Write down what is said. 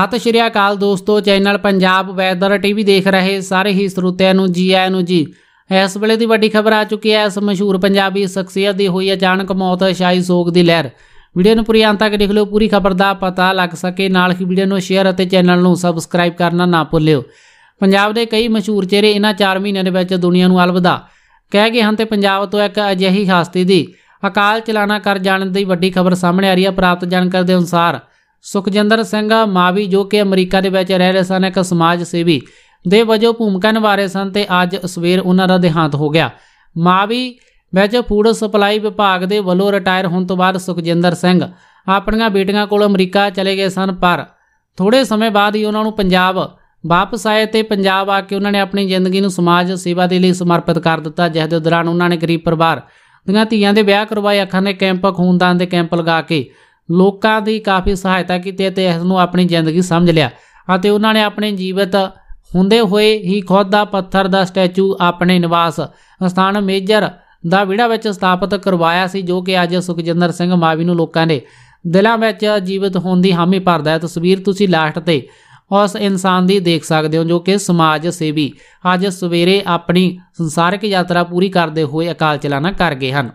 ਸਤਿ ਸ਼੍ਰੀ ਅਕਾਲ ਦੋਸਤੋ channel Punjab weather TV ਦੇਖ ਰਹੇ ਸਾਰੇ ਹੀ ਸਰੋਤਿਆਂ ਨੂੰ ਜੀ ਆਇਆਂ ਨੂੰ ਜੀ ਇਸ ਵੇਲੇ ਦੀ ਵੱਡੀ ਖਬਰ ਆ ਚੁੱਕੀ ਹੈ ਇਸ ਮਸ਼ਹੂਰ ਪੰਜਾਬੀ ਸ਼ਖਸੀਅਤ ਦੀ ਹੋਈ ਅਚਾਨਕ ਮੌਤ ਸ਼ਾਈ ਸੋਗ ਦੀ ਲਹਿਰ ਵੀਡੀਓ ਨੂੰ ਪੂਰੀ ਅੰਤ ਤੱਕ ਦੇਖ ਲਿਓ ਪੂਰੀ ਖਬਰ ਦਾ ਪਤਾ ਲੱਗ ਸਕੇ ਨਾਲ ਹੀ ਵੀਡੀਓ ਨੂੰ ਸ਼ੇਅਰ ਅਤੇ ਚੈਨਲ ਨੂੰ ਸਬਸਕ੍ਰਾਈਬ ਕਰਨਾ ਨਾ ਭੁੱਲਿਓ ਪੰਜਾਬ ਦੇ ਕਈ ਮਸ਼ਹੂਰ ਚਿਹਰੇ ਇਹਨਾਂ 4 ਮਹੀਨਿਆਂ ਦੇ ਵਿੱਚ ਦੁਨੀਆ ਨੂੰ ਅਲਵਿਦਾ ਕਹਿ ਗਏ ਹਨ ਤੇ ਪੰਜਾਬ ਤੋਂ ਇੱਕ ਅਜਿਹੀ ਹਸਤੀ ਦੀ ਅਕਾਲ ਚਲਾਣਾ ਕਰ ਜਾਣ ਦੀ ਵੱਡੀ ਖਬਰ ਸਾਹਮਣੇ ਆ ਰਹੀ ਹੈ ਪ੍ਰਾਪਤ ਜਾਣਕਾਰੀ ਦੇ ਅਨੁਸਾਰ ਸੁਖਜਿੰਦਰ ਸਿੰਘ ਮਾਵੀ ਜੋ ਕਿ ਅਮਰੀਕਾ ਦੇ ਵਿੱਚ ਰਹਿ ਰਹੇ ਸਨ ਇੱਕ ਸਮਾਜ ਸੇਵੀ ਦੇ ਵਜੋਂ ਭੂਮਿਕਾ ਨਿਭਾ ਰਹੇ ਸਨ ਤੇ ਅੱਜ ਸਵੇਰ ਉਹਨਾਂ ਦਾ ਦੇਹਾਂਤ ਹੋ ਗਿਆ ਮਾਵੀ ਵਿੱਚ ਫੂਡ ਸਪਲਾਈ ਵਿਭਾਗ ਦੇ ਵੱਲੋਂ ਰਿਟਾਇਰ ਹੋਣ ਤੋਂ ਬਾਅਦ ਸੁਖਜਿੰਦਰ ਸਿੰਘ ਆਪਣੀਆਂ ਬੇਟੀਆਂ ਕੋਲ ਅਮਰੀਕਾ ਚਲੇ ਗਏ ਸਨ ਪਰ ਥੋੜੇ ਸਮੇਂ ਬਾਅਦ ਹੀ ਉਹਨਾਂ ਨੂੰ ਪੰਜਾਬ ਵਾਪਸ ਆਏ ਤੇ ਪੰਜਾਬ ਆ ਕੇ ਉਹਨਾਂ ਨੇ ਆਪਣੀ ਜ਼ਿੰਦਗੀ ਨੂੰ ਸਮਾਜ ਸੇਵਾ ਦੇ ਲਈ ਸਮਰਪਿਤ ਕਰ ਦਿੱਤਾ ਜਿਸ ਦੇ ਦੌਰਾਨ ਉਹਨਾਂ ਨੇ ਗਰੀਬ ਪਰਿਵਾਰ ਦੀਆਂ ਧੀਆਂ ਦੇ ਵਿਆਹ ਕਰਵਾਏ ਅੱਖਾਂ ਨੇ ਕੈਂਪ ਖੂਨਦਾਨ ਦੇ ਕੈਂਪ ਲਗਾ ਕੇ ਲੋਕਾਂ ਦੀ ਕਾਫੀ ਸਹਾਇਤਾ ਕੀਤੀ ਤੇ ਇਸ ਨੂੰ ਆਪਣੀ ਜ਼ਿੰਦਗੀ ਸਮਝ ਲਿਆ ਅਤੇ ਉਹਨਾਂ ਨੇ ਆਪਣੇ ਜੀਵਤ ਹੁੰਦੇ ਹੋਏ ਹੀ ਖੁਦ ਦਾ ਪੱਥਰ ਦਾ ਸਟੈਚੂ ਆਪਣੇ ਨਿਵਾਸ ਸਥਾਨ ਮੇਜਰ ਦਾ ਵਿੜਾ ਵਿੱਚ ਸਥਾਪਿਤ ਕਰਵਾਇਆ ਸੀ ਜੋ ਕਿ ਅੱਜ ਸੁਖਜਿੰਦਰ ਸਿੰਘ ਮਾਵੀ ਨੂੰ ਲੋਕਾਂ ਨੇ ਦਿਲਾਂ ਵਿੱਚ ਜੀਵਤ ਹੋਣ ਦੀ ਹਾਮੀ ਭਰਦਾ ਹੈ ਤਸਵੀਰ ਤੁਸੀਂ ਲਾਸਟ ਤੇ ਉਸ ਇਨਸਾਨ ਦੀ ਦੇਖ ਸਕਦੇ ਹੋ ਜੋ ਕਿ ਸਮਾਜ ਸੇਵੀ ਅੱਜ ਸਵੇਰੇ ਆਪਣੀ ਸੰਸਾਰਿਕ ਯਾਤਰਾ ਪੂਰੀ ਕਰਦੇ ਹੋਏ ਅਕਾਲ ਚਲਾਣਾ ਕਰ ਗਏ ਹਨ